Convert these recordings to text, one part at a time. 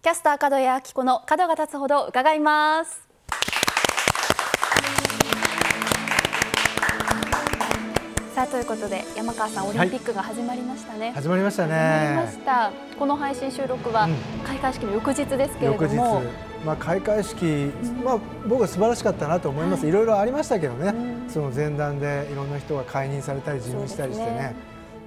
キャスター角谷明子の角が立つほど伺います。さあということで山川さんオリンピックが始まりましたね。はい、始まりましたね。たこの配信収録は開会式の翌日ですけれども。まあ開会式、まあ僕は素晴らしかったなと思います。い、ろいろありましたけどね。その前段でいろんな人が解任されたり辞任したりしてね。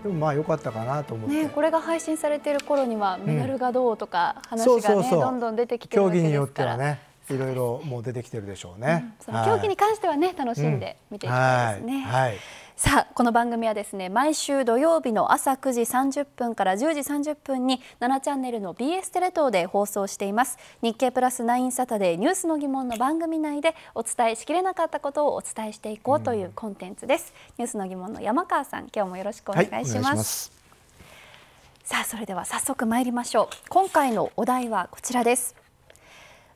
でもまあ良かったかなと思って、ね、これが配信されている頃にはメダルがどうとか話がね、うん、そうそうそうどんどん出てきてるわけですから競技によってはねいろいろもう出てきてるでしょうね、うん、その競技に関してはね、はい、楽しんで見ていきたいですね。はい、はいさあこの番組はですね毎週土曜日の朝9時30分から10時30分に7チャンネルの BS テレ東で放送しています日経プラス9サタデーニュースの疑問の番組内でお伝えしきれなかったことをお伝えしていこうというコンテンツです、うん、ニュースの疑問の山川さん今日もよろしくお願いしますはいます、さあそれでは早速参りましょう今回のお題はこちらです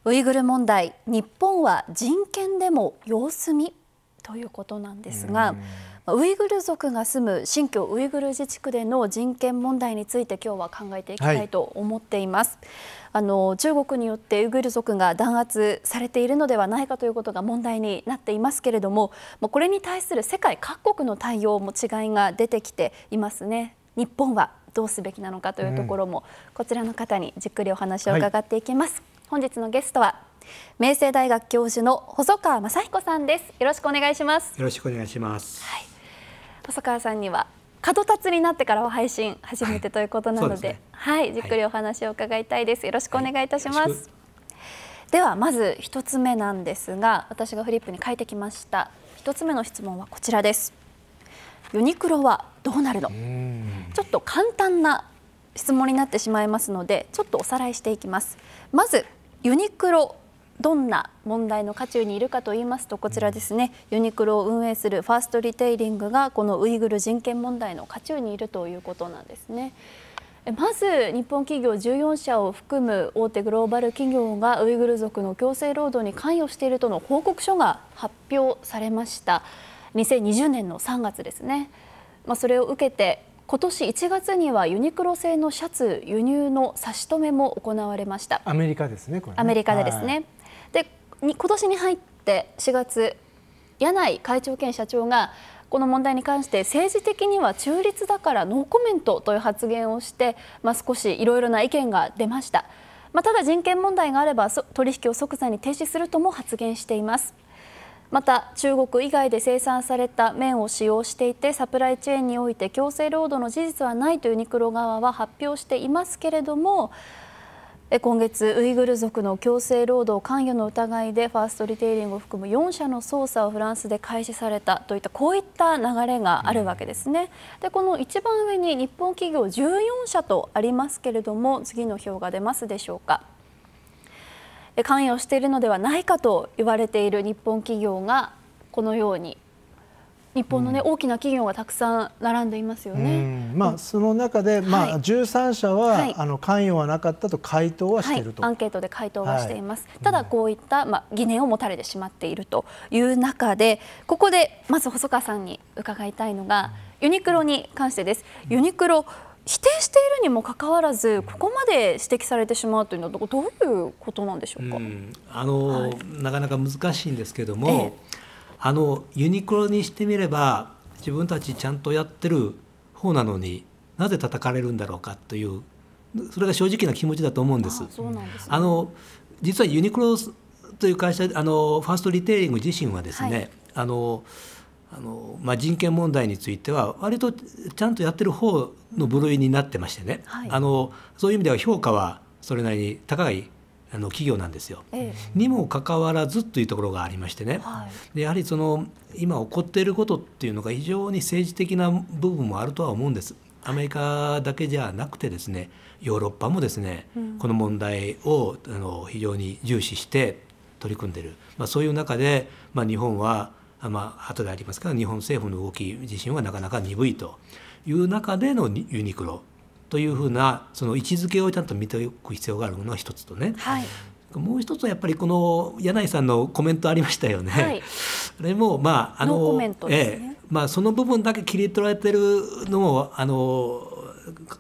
ウイグル問題日本は人権でも様子見ということなんですが、うんウイグル族が住む新疆ウイグル自治区での人権問題について今日は考えていきたいと思っています、はい、あの中国によってウイグル族が弾圧されているのではないかということが問題になっていますけれどもこれに対する世界各国の対応も違いが出てきていますね日本はどうすべきなのかというところも、うん、こちらの方にじっくりお話を伺っていきます、はい、本日のゲストは明星大学教授の細川雅彦さんですよろしくお願いしますよろしくお願いしますはい細川さんには門立になってからは配信初めてということなのではいでね、はいじっくりお話を伺いたいです。よろしくお願いいたします。ではまず1つ目なんですが私がフリップに書いてきました1つ目の質問はこちらですユニクロはどうなるのちょっと簡単な質問になってしまいますのでちょっとおさらいしていきますまずユニクロどんな問題の渦中にいるかと言いますとこちらですねユニクロを運営するファーストリテイリングがこのウイグル人権問題の渦中にいるということなんですね。まず日本企業14社を含む大手グローバル企業がウイグル族の強制労働に関与しているとの報告書が発表されました2020年の3月ですね、まあ、それを受けて今年1月にはユニクロ製のシャツ輸入の差し止めも行われましたアメリカですね、こね、アメリカでですね、はいに今年に入って4月柳井会長兼社長がこの問題に関して政治的には中立だからノーコメントという発言をして、まあ、少しいろいろな意見が出ました、まあ、ただ人権問題があれば取引を即座に停止するとも発言していますまた中国以外で生産された麺を使用していてサプライチェーンにおいて強制労働の事実はないというユニクロ側は発表していますけれども今月ウイグル族の強制労働関与の疑いでファーストリテイリングを含む4社の捜査をフランスで開始されたといったこういった流れがあるわけですね。でこの一番上に日本企業14社とありますけれども次の表が出ますでしょうか。関与しているのではないかと言われている日本企業がこのように日本のね、うん、大きな企業がたくさん並んでいますよね。まあ、その中で、まあ、13社は、はい、あの関与はなかったと回答はしていると、はい、アンケートで回答はしています。はい、ただ、こういった、まあ、疑念を持たれてしまっているという中で、ここでまず細川さんに伺いたいのが、ユニクロに関してです。ユニクロ否定しているにもかかわらずここまで指摘されてしまうというのはどういうことなんでしょうか、うん、あの、はい、なかなか難しいんですけども、ええ、あのユニクロにしてみれば自分たちちゃんとやってる方なのになぜ叩かれるんだろうかというそれが正直な気持ちだと思うんです。あ、ね、の実はユニクロという会社あのファーストリテイリング自身はですね、はい、あのあのまあ、人権問題については割とちゃんとやってる方の部類になってましてね、はい、あのそういう意味では評価はそれなりに高いあの企業なんですよ。えにもかかわらずというところがありましてね、はい、でやはりその今起こっていることっていうのが非常に政治的な部分もあるとは思うんです。アメリカだけじゃなくてですねヨーロッパもですね、うん、この問題をあの非常に重視して取り組んでる、まあ、そういう中で、まあ、日本は、まあ後でありますから日本政府の動き自身はなかなか鈍いという中でのユニクロというふうなその位置づけをちゃんと見ておく必要があるのは一つとね、はい、もう一つはやっぱりこの柳井さんのコメントありましたよね。はい、あれもまああの、えまあ、その部分だけ切り取られてるのもあの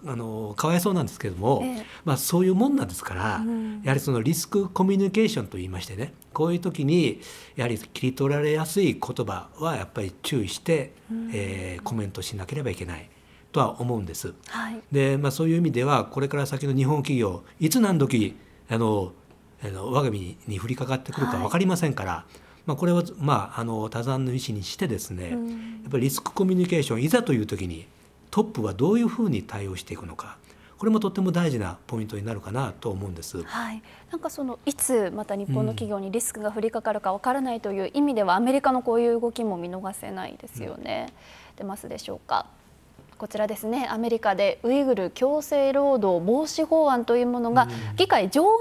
あのかわいそうなんですけども、ええ、まあ、そういうもんなんですから、うん、やはりそのリスクコミュニケーションといいましてねこういう時にやはり切り取られやすい言葉はやっぱり注意して、うん、えー、コメントしなければいけない。とは思うんです。はい、で、まあ、そういう意味ではこれから先の日本企業いつ何時あのあの我が身に降りかかってくるか分かりませんから、はい、まあ、これは、まあ、あの多山の意思にしてですね、うん、やっぱりリスクコミュニケーションいざという時にトップはどういうふうに対応していくのか。これもとっても大事なポイントになるかなと思うんです。はい、なんかそのいつまた日本の企業にリスクが降りかかるかわからないという意味では、アメリカのこういう動きも見逃せないですよね。うん、出ますでしょうか。こちらですねアメリカでウイグル強制労働防止法案というものが議会上院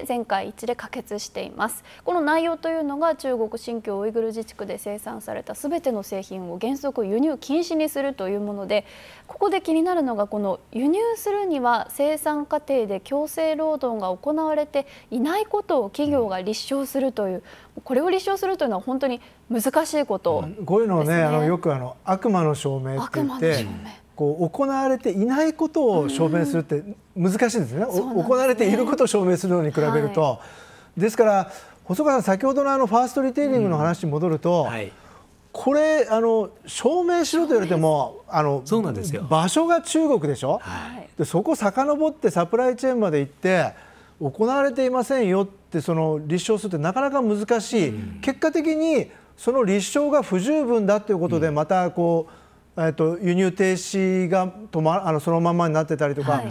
で全会一致で可決しています、うん、この内容というのが中国新疆ウイグル自治区で生産された全ての製品を原則輸入禁止にするというものでここで気になるのがこの輸入するには生産過程で強制労働が行われていないことを企業が立証するというこれを立証するというのは本当に難しいこと、ね、こういうのをねあのよくあの悪魔の証明って言ってこう行われていないことを証明するって難しいんですね,、行われていることを証明するのに比べると、はい、ですから細川さん先ほどのあのファーストリテイリングの話に戻ると、うんはい、これあの証明しろと言われてもあのそうなんですよ場所が中国でしょ、はい、でそこ遡ってサプライチェーンまで行って行われていませんよってその立証するってなかなか難しい、結果的にその立証が不十分だということで、またこう、えー、と輸入停止が止まあのそのままになってたりとか、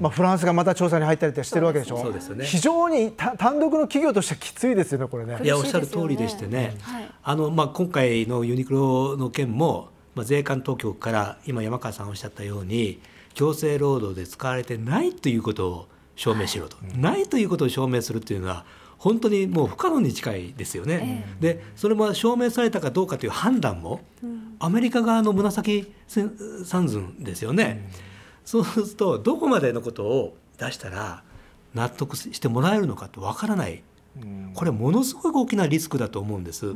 まあ、フランスがまた調査に入ったりしてるわけでしょそうですね、非常に単独の企業としてはきついですよね、これね。いやおっしゃる通りでしてね、あのまあ、今回のユニクロの件も、まあ、税関当局から今、山川さんおっしゃったように、強制労働で使われてないということを証明しろと、はい、ないということを証明するというのは本当にもう不可能に近いですよね、えでそれも証明されたかどうかという判断も、うん、アメリカ側の紫三寸ですよね、うん、そうするとどこまでのことを出したら納得してもらえるのかってわからない、うん、これものすごく大きなリスクだと思うんです、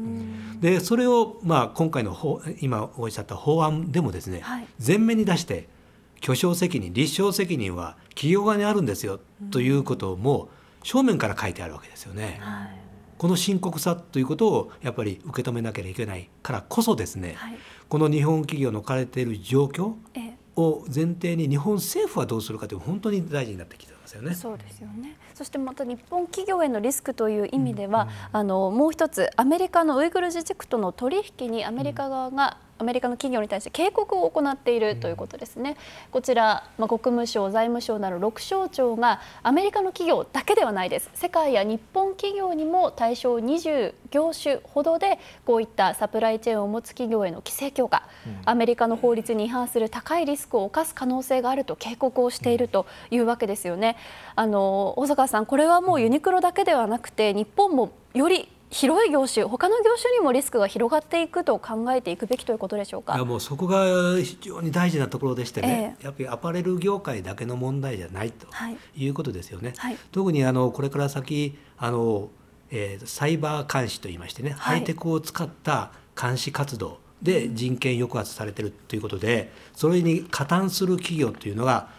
でそれをまあ今回の今おっしゃった法案でもですね、はい、前面に出して巨匠責任立証責任は企業側にあるんですよ、うん、ということも正面から書いてあるわけですよね。はい、この深刻さということをやっぱり受け止めなければいけないからこそですね、はい、この日本企業の置かれている状況を前提に日本政府はどうするかという本当に大事になってきてますよね。そうですよね。そしてまた日本企業へのリスクという意味では、うんうん、あのもう一つアメリカのウイグル自治区との取引にアメリカ側が、うんアメリカの企業に対して警告を行っているということですね。こちら、まあ、国務省、財務省など6省庁がアメリカの企業だけではないです。世界や日本企業にも対象20業種ほどでこういったサプライチェーンを持つ企業への規制強化、アメリカの法律に違反する高いリスクを冒す可能性があると警告をしているというわけですよね。あの細坂さん、これはもうユニクロだけではなくて日本もより広い業種、他の業種にもリスクが広がっていくと考えていくべきということでしょうか。いやもうそこが非常に大事なところでしてね、えー、やっぱりアパレル業界だけの問題じゃないということですよね。はい特にあのこれから先あの、えー、サイバー監視といいましてね、ハイテクを使った監視活動で人権抑圧されてるということで、それに加担する企業というのが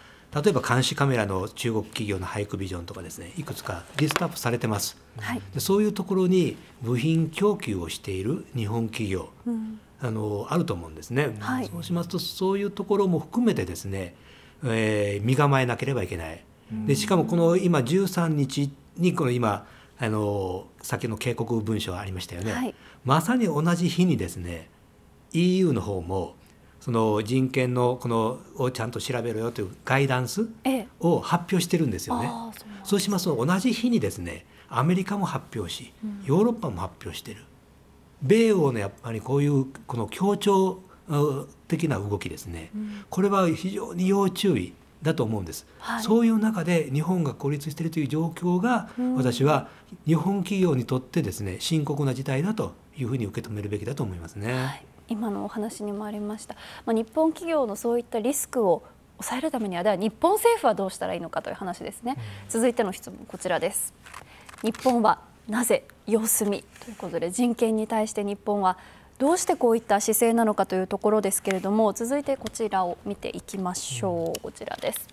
例えば監視カメラの中国企業のハイクビジョンとかですねいくつかリストアップされてます。はい、そういうところに部品供給をしている日本企業、うん、あのあると思うんですね、はい、そうしますとそういうところも含めてですね、えー、身構えなければいけない、うん、でしかもこの今13日にこの今あの先の警告文書ありましたよね、はい、まさに同じ日にですね EU の方もその人権のこのをちゃんと調べろよというガイダンスを発表してるんですよね。そうしますと同じ日にですねアメリカも発表しヨーロッパも発表している米欧のやっぱりこういうこの協調的な動きですね、これは非常に要注意だと思うんです、はい、そういう中で日本が孤立しているという状況が、私は日本企業にとってですね深刻な事態だというふうに受け止めるべきだと思いますね、はい、今のお話にもありました、まあ、日本企業のそういったリスクを抑えるためにはでは日本政府はどうしたらいいのかという話ですね、うん、続いての質問こちらです日本はなぜ様子見ということで人権に対して日本はどうしてこういった姿勢なのかというところですけれども続いてこちらを見ていきましょうこちらです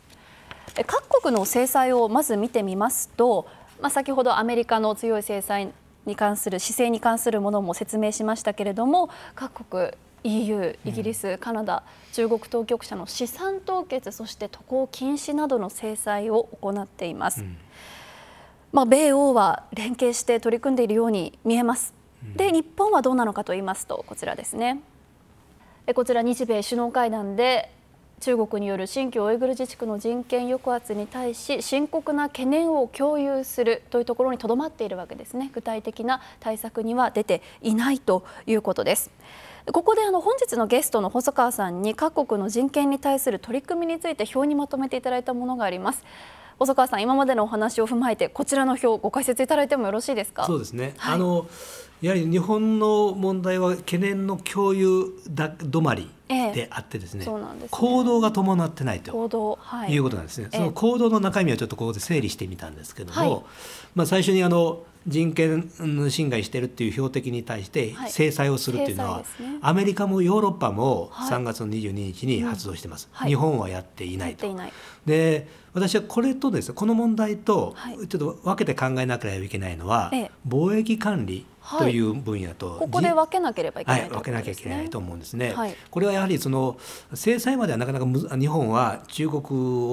各国の制裁をまず見てみますと、まあ、先ほどアメリカの強い制裁に関する姿勢に関するものも説明しましたけれども各国 EU、イギリス、カナダ、中国当局者の資産凍結そして渡航禁止などの制裁を行っています。うんまあ、米欧は連携して取り組んでいるように見えます。で日本はどうなのかと言いますとこちらですね。こちら日米首脳会談で中国による新疆ウイグル自治区の人権抑圧に対し深刻な懸念を共有するというところにとどまっているわけですね具体的な対策には出ていないということですここであの本日のゲストの細川さんに各国の人権に対する取り組みについて表にまとめていただいたものがあります細川さん今までのお話を踏まえてこちらの表ご解説いただいてもよろしいですかそうですね、はい、あのやはり日本の問題は懸念の共有だ止まりであってですねえですね、行動が伴ってないと行動、はい、いうことなんですね、その行動の中身をちょっとここで整理してみたんですけども、はい、まあ、最初にあの人権侵害してるっていう標的に対して制裁をするっていうのは、はいね、アメリカもヨーロッパも3月の22日に発動してます、はいうんはい、日本はやっていないと。いいで私はこれとですこの問題とちょっと分けて考えなければいけないのは、貿易管理という分野と、はい、ここで分けなければいけない、ねはい、分けなきゃいけないと思うんですね、はい、これはやはりその制裁まではなかなか日本は中国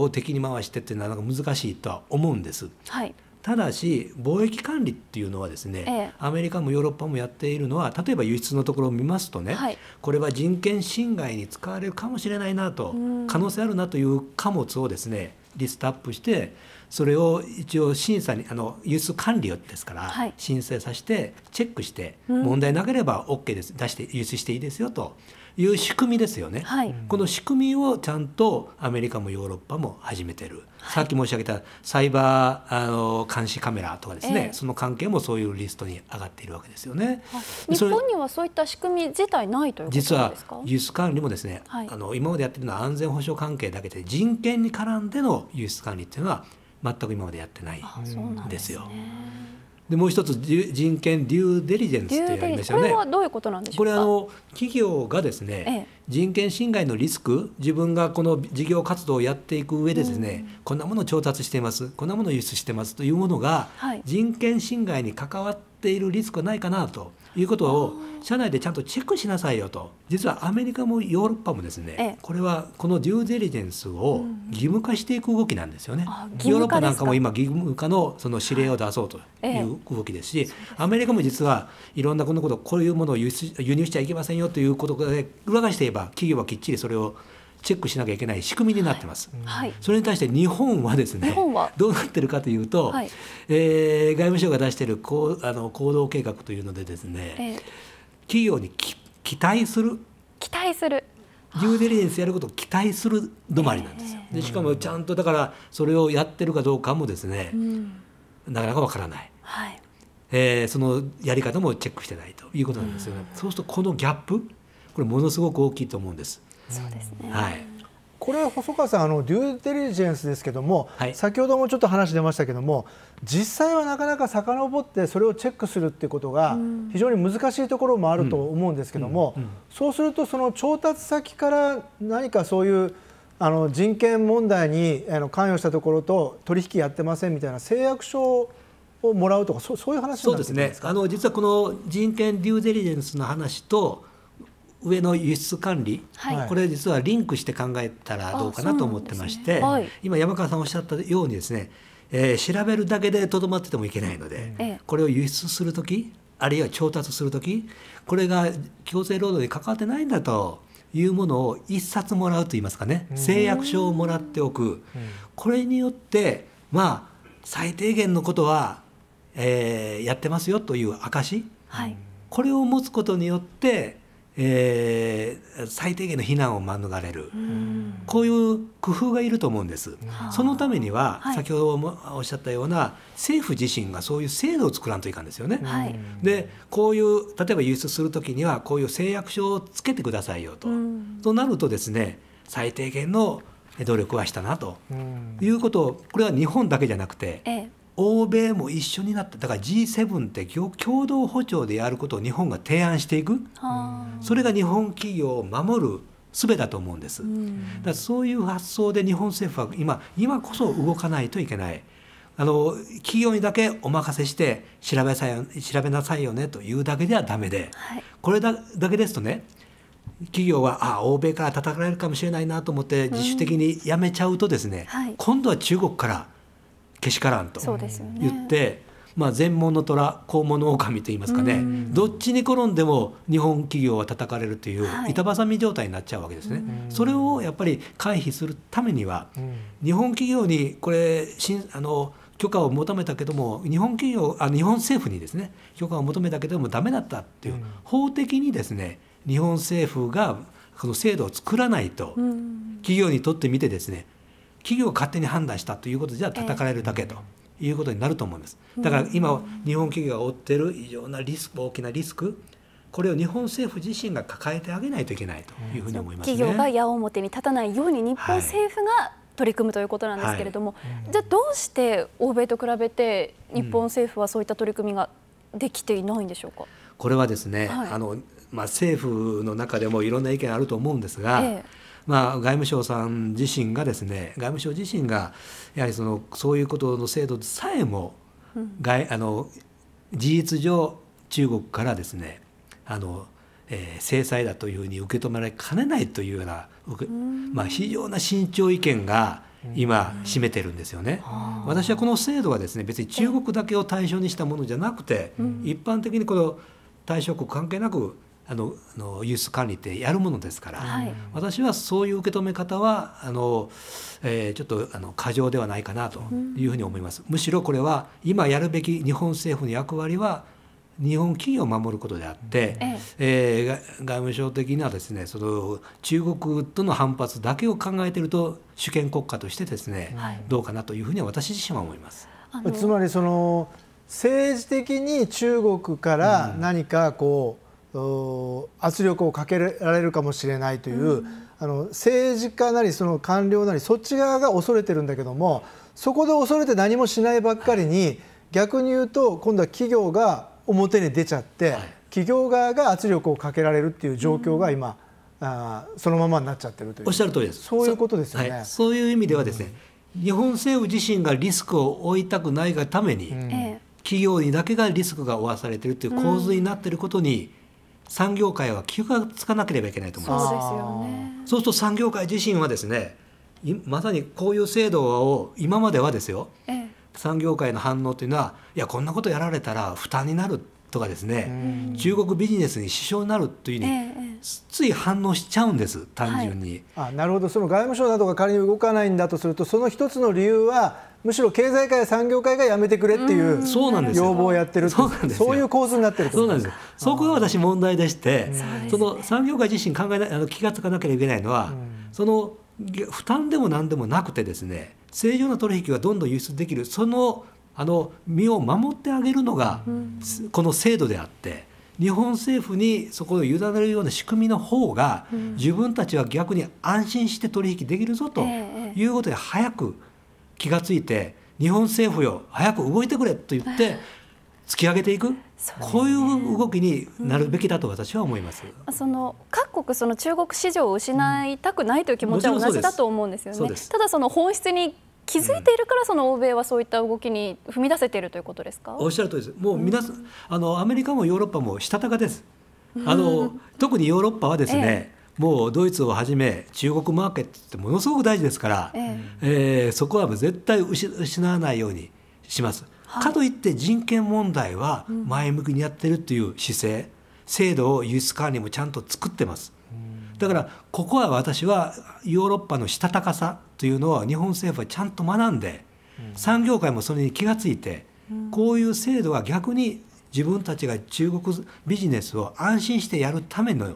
を敵に回してっていうのはなんか難しいとは思うんです。はいただし貿易管理っていうのはですね、ええ、アメリカもヨーロッパもやっているのは例えば輸出のところを見ますとね、はい、これは人権侵害に使われるかもしれないなと可能性あるなという貨物をですねリストアップしてそれを一応審査にあの輸出管理ですから、はい、申請させてチェックして問題なければ OK です出して輸出していいですよと。いう仕組みですよね、はい、この仕組みをちゃんとアメリカもヨーロッパも始めてる、はい、さっき申し上げたサイバーあの監視カメラとかですね、えー、その関係もそういうリストに上がっているわけですよね。日本にはそういった仕組み自体ないという実は輸出管理もですね、はい、あの今までやってるのは安全保障関係だけで人権に絡んでの輸出管理っていうのは全く今までやってないんですよ。ああでもう一つ人権デューデリジェンスってありましたよね。これはどういうことなんでしょうこれあの企業がですね、ええ、人権侵害のリスク、自分がこの事業活動をやっていく上でですね、うん、こんなものを調達しています、こんなものを輸出してますというものが、はい、人権侵害に関わっているリスクはないかなと。いうことを社内でちゃんとチェックしなさいよと実はアメリカもヨーロッパもですねこれはこのデューデリジェンスを義務化していく動きなんですよね。ヨーロッパなんかも今義務化のその指令を出そうという動きですし、アメリカも実はいろんなこんなことこういうものを輸入しちゃいけませんよということで裏返していえば企業はきっちりそれをチェックしなきゃいけない仕組みになってます。はい、それに対して日本はですねどうなってるかというと、はい、えー、外務省が出しているこうあの行動計画というのでですね、えー、企業に期待する期待するデューデリジェンスやることを期待する止まりなんですよ。でしかもちゃんとだからそれをやってるかどうかもですね、うん、なかなかわからない。はいえー、そのやり方もチェックしてないということなんですよね。うん、そうするとこのギャップこれものすごく大きいと思うんです。そうですね、はい、これ細川さんあのデューデリジェンスですけども、はい、先ほどもちょっと話出ましたけども実際はなかなか遡ってそれをチェックするっていうことが非常に難しいところもあると思うんですけども、うんうんうん、そうするとその調達先から何かそういうあの人権問題に関与したところと取引やってませんみたいな誓約書をもらうとかそうそういう話そうですねあの実はこの人権デューデリジェンスの話と上の輸出管理、はい、これ実はリンクして考えたらどうかなと思ってまして、ねはい、今山川さんおっしゃったようにですね、えー、調べるだけでとどまっててもいけないので、うん、これを輸出する時あるいは調達する時これが強制労働に関わってないんだというものを一冊もらうと言いますかね誓約書をもらっておく、これによってまあ最低限のことは、えー、やってますよという証、はい、これを持つことによってえー、最低限の避難を免れるこういう工夫がいると思うんです。そのためには、はい、先ほどもおっしゃったような政府自身がそういう制度を作らんといかんですよね。でこういう例えば輸出する時にはこういう誓約書をつけてくださいよと。となるとですね最低限の努力はしたなということをこれは日本だけじゃなくて、ええ欧米も一緒になっただから G7 って共同歩調でやることを日本が提案していくそれが日本企業を守る術だと思うんです、うん、だそういう発想で日本政府は今今こそ動かないといけないあの企業にだけお任せして調べさ調べなさいよねというだけではダメで、はい、これだだけですとね企業はあ欧米から叩かれるかもしれないなと思って自主的にやめちゃうとですね、うんはい、今度は中国からけしからんと言って、まあ、全盲の虎肛門の狼といいますかね、どっちに転んでも日本企業は叩かれるという板挟み状態になっちゃうわけですね、それをやっぱり回避するためには、日本企業にこれあの許可を求めたけども日本企業あ日本政府にですね許可を求めたけどもダメだったっていう、法的にですね日本政府がこの制度を作らないと、企業にとってみてですね企業が勝手に判断したということじゃ叩かれるだけと。いうことになると思いますだから今日本企業が負ってる異常なリスク大きなリスクこれを日本政府自身が抱えてあげないといけないというふうに思います、ね、企業が矢面に立たないように日本政府が取り組むということなんですけれども、はい、じゃあどうして欧米と比べて日本政府はそういった取り組みができていないんでしょうか。これはですね、はい、あのまあ、政府の中でもいろんな意見あると思うんですが、ええ、まあ、外務省さん自身がですね外務省自身がやはりそのそういうことの制度さえも、うん、あの事実上中国からですねあの、えー、制裁だというふうに受け止められかねないというような、うん、まあ、非常な慎重意見が今占めてるんですよね、うん、私はこの制度はですね別に中国だけを対象にしたものじゃなくて、一般的にこの対象国関係なくあのあの輸出管理ってやるものですから、はい、私はそういう受け止め方はあの、えー、ちょっとあの過剰ではないかなというふうに思います。うん、むしろこれは今やるべき日本政府の役割は日本企業を守ることであって、ええー、外務省的にはですねその中国との反発だけを考えていると主権国家としてですね、はい、どうかなというふうに私自身は思います。つまりその政治的に中国から何かこう、うん圧力をかけられるかもしれないという、うん、あの政治家なりその官僚なりそっち側が恐れてるんだけどもそこで恐れて何もしないばっかりに逆に言うと今度は企業が表に出ちゃって、はい、企業側が圧力をかけられるっていう状況が今、うん、あそのままになっちゃってるというおっしゃる通りですそういうことですよねそはい、そういう意味ではですね、うん、日本政府自身がリスクを負いたくないがために、企業にだけがリスクが負わされてるっていう構図になってることに、産業界は気がつかなければいけないと思いますそうですよ、ね、そうすると産業界自身はですねまさにこういう制度を今まではですよ、ええ、産業界の反応というのはいやこんなことやられたら負担になるとかですね中国ビジネスに支障になるというふうに、え、つい反応しちゃうんです単純に、はい、あなるほどその外務省などが仮に動かないんだとするとその一つの理由はむしろ経済界産業界がやめてくれっていう要望をやってるそういう構図になってるそうなんですそこが私問題でしてその産業界自身考えなあの気が付かなければいけないのは、その負担でも何でもなくてですね正常な取引がどんどん輸出できるそのあの身を守ってあげるのが、この制度であって。日本政府にそこを委ねるような仕組みの方が、自分たちは逆に安心して取引できるぞということで早く気がついて日本政府よ早く動いてくれと言って突き上げていく。こういう動きになるべきだと私は思います。うん、その各国その中国市場を失いたくないという気持ちは同じだと思うんですよね。うただその本質に気づいているから、その欧米はそういった動きに踏み出せているということですか。おっしゃる通りです。もう皆さん、うん、あのアメリカもヨーロッパもしたたかです。あの、特にヨーロッパはですね、ええもうドイツをはじめ中国マーケットってものすごく大事ですから、ええー、そこは絶対失わないようにします。はい、かといって人権問題は前向きにやってるっていう姿勢、うん、制度を輸出管理もちゃんと作ってます。だからここは私はヨーロッパのしたたかさというのは日本政府はちゃんと学んで、うん、産業界もそれに気が付いて、うん、こういう制度は逆に自分たちが中国ビジネスを安心してやるための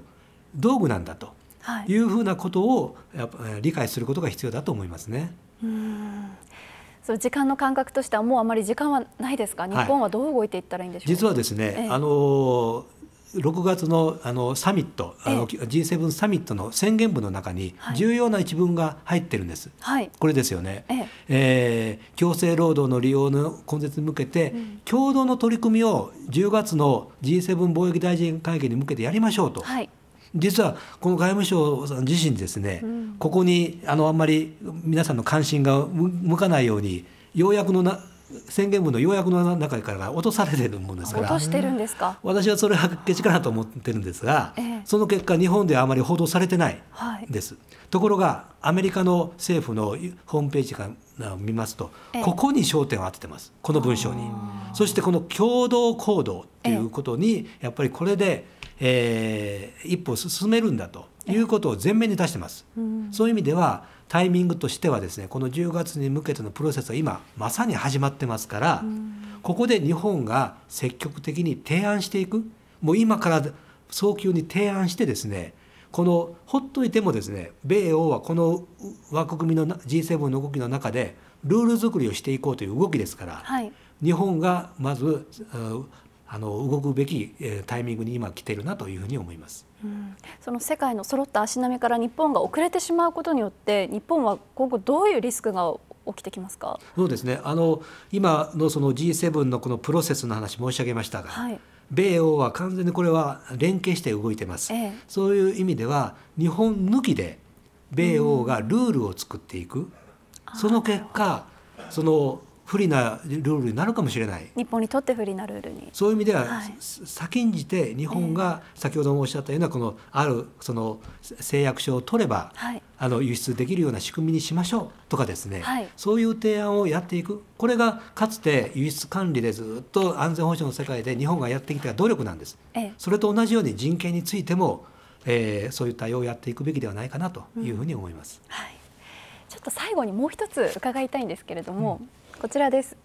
道具なんだというふうなことをやっぱ理解することが必要だと思いますね。うんそう時間の感覚としてはもうあまり時間はないですか日本はどう動いていったらいいんでしょう、はい、実はですね、ええ、あの6月のあのサミット、あの G7 サミットの宣言文の中に重要な一文が入ってるんです、はい、これですよね、えええー、強制労働の利用の根絶に向けて、うん、共同の取り組みを10月の G7 貿易大臣会議に向けてやりましょうと。はい実はこの外務省さん自身ですね、うん、ここにあのあんまり皆さんの関心が向かないようにやくのな宣言文の要約の中から落とされてるもんですから落としてるんですか私はそれはけちからと思ってるんですが、ええ、その結果日本ではあまり報道されてないです、はい、ところがアメリカの政府のホームページから見ますと、え、ここに焦点を当ててますこの文章にそしてこの共同行動っていうことにやっぱりこれでえー、一歩進めるんだということを前面に出してます、うん、そういう意味ではタイミングとしてはですねこの10月に向けてのプロセスは今まさに始まってますから、うん、ここで日本が積極的に提案していくもう今から早急に提案してですねこのほっといてもですね米欧はこの枠組みの G7 の動きの中でルール作りをしていこうという動きですから、はい、日本がまずあの動くべき、えタイミングに今来てるなというふうに思います、うん、その世界の揃った足並みから日本が遅れてしまうことによって日本は今後どういうリスクが起きてきますかそうですねあの今のその G7 のこのプロセスの話申し上げましたが、はい、米欧は完全にこれは連携して動いてます、ええ、そういう意味では日本抜きで米欧がルールを作っていく、うん、その結果その不利なルールになるかもしれない日本にとって不利なルールにそういう意味では、はい、先んじて日本が先ほどもおっしゃったようなこのあるその誓約書を取れば、はい、あの輸出できるような仕組みにしましょうとかですね、はい、そういう提案をやっていくこれがかつて輸出管理でずっと安全保障の世界で日本がやってきた努力なんです。ええ、それと同じように人権についても、えー、そういう対応をやっていくべきではないかなというふうに思います。うん、はいと最後にもう一つ伺いたいんですけれども、うん、こちらです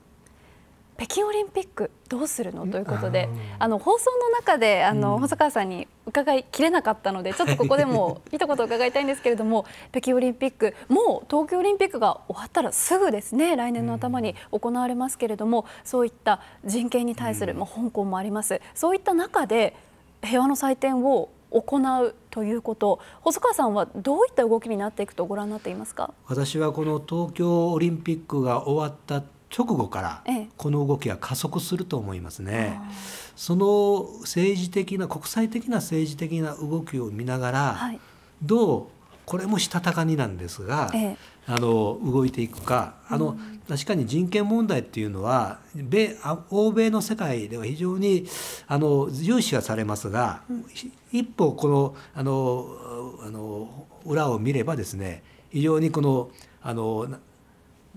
北京オリンピックどうするのということで、あの放送の中であの、細川さんに伺いきれなかったので、ちょっとここでも 一言伺いたいんですけれども、北京オリンピックもう東京オリンピックが終わったらすぐですね、来年の頭に行われますけれども、そういった人権に対する、まあ、香港もあります。そういった中で平和の祭典を行うということ細川さんはどういった動きになっていくとご覧になっていますか私はこの東京オリンピックが終わった直後からこの動きは加速すると思いますね。ええ、その政治的な国際的な政治的な動きを見ながら、はい、どうこれもしたたかになんですが、ええ、あの動いていくかあの、確かに人権問題っていうのは米欧米の世界では非常にあの重視はされますが、一歩このあのあの裏を見ればですね非常にこのあの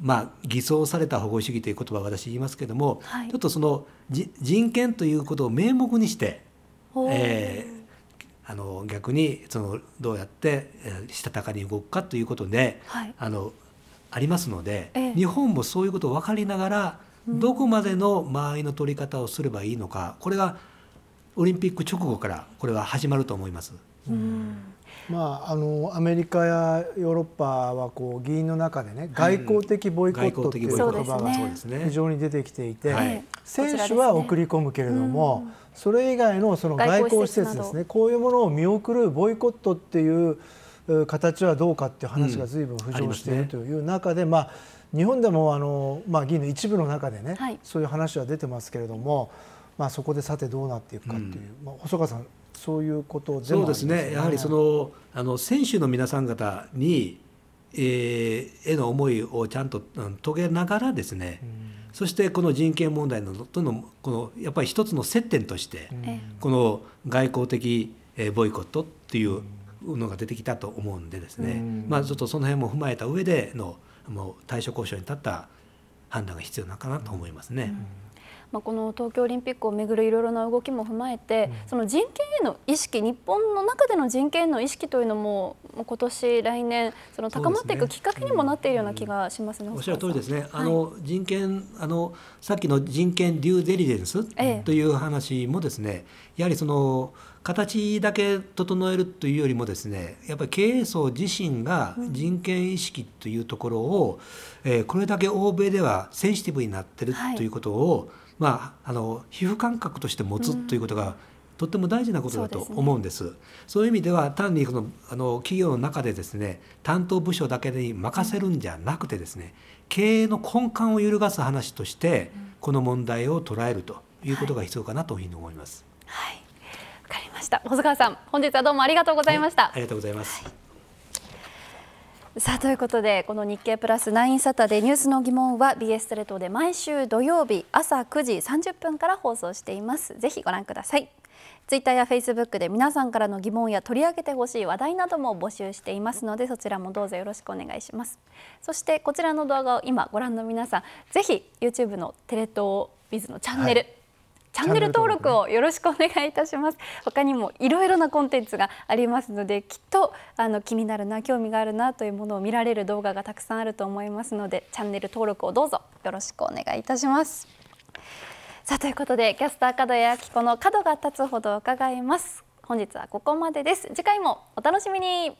まあ、偽装された保護主義という言葉を私言いますけども、はい、ちょっとその人権ということを名目にして、えあの逆にそのどうやってしたたかに動くかということで、はい、あのありますので、ええ、日本もそういうことを分かりながら、どこまでの間合いの取り方をすればいいのかこれがオリンピック直後からこれは始まると思います。うんまあ、あのアメリカやヨーロッパはこう議員の中でね外交的ボイコットという言葉が非常に出てきていて、選手は送り込むけれども、それ以外のその外交施設ですねこういうものを見送るボイコットっていう形はどうかっていう話が随分浮上しているという中で、まあ、日本でもあの、まあ、議員の一部の中でね、そういう話は出てますけれども、まあ、そこでさてどうなっていくかっていう、まあ、細川さんそういうことでも、ね、そうですね、やはりそのあの選手の皆さん方に、えー、への思いをちゃんと、うん、遂げながらですね、うん、そしてこの人権問題のとのこのやっぱり一つの接点として、うん、この外交的ボイコットっていうのが出てきたと思うんでですね、まあ、ちょっとその辺も踏まえた上でのもう対処交渉に立った判断が必要なのかなと思いますね。まあ、この東京オリンピックをめぐるいろいろな動きも踏まえて、うん、その人権への意識日本の中での人権への意識というのも今年来年その高まっていくきっかけにもなっているような気がしますね。すねうん、おっしゃる通りですね。あの、人権あのさっきの人権デューデリジェンスという話もですね、ええ、やはりその形だけ整えるというよりもですねやっぱり経営層自身が人権意識というところを、えー、これだけ欧米ではセンシティブになってるということを、はいまあ、あの皮膚感覚として持つということが、うん、とても大事なことだと思うんです。そう、ね,、いう意味では単にこのあの企業の中でですね担当部署だけに任せるんじゃなくてですね経営の根幹を揺るがす話として、うん、この問題を捉えるということが必要かなというふうに思います。はい、わ、はい、かりました。細川さん、本日はどうもありがとうございました。はい、ありがとうございます。はいさあということでこの日経プラス9サタデーニュースの疑問は BS テレ東で毎週土曜日朝9時30分から放送していますぜひご覧くださいツイッターやフェイスブックで皆さんからの疑問や取り上げてほしい話題なども募集していますのでそちらもどうぞよろしくお願いしますそしてこちらの動画を今ご覧の皆さんぜひ YouTube のテレ東ビズのチャンネル、はいチャンネル登録をよろしくお願いいたします。他にもいろいろなコンテンツがありますので、きっとあの気になるな、興味があるなというものを見られる動画がたくさんあると思いますので、チャンネル登録をどうぞよろしくお願いいたします。さあということでキャスター角谷明子の角が立つほど伺います。本日はここまでです。次回もお楽しみに。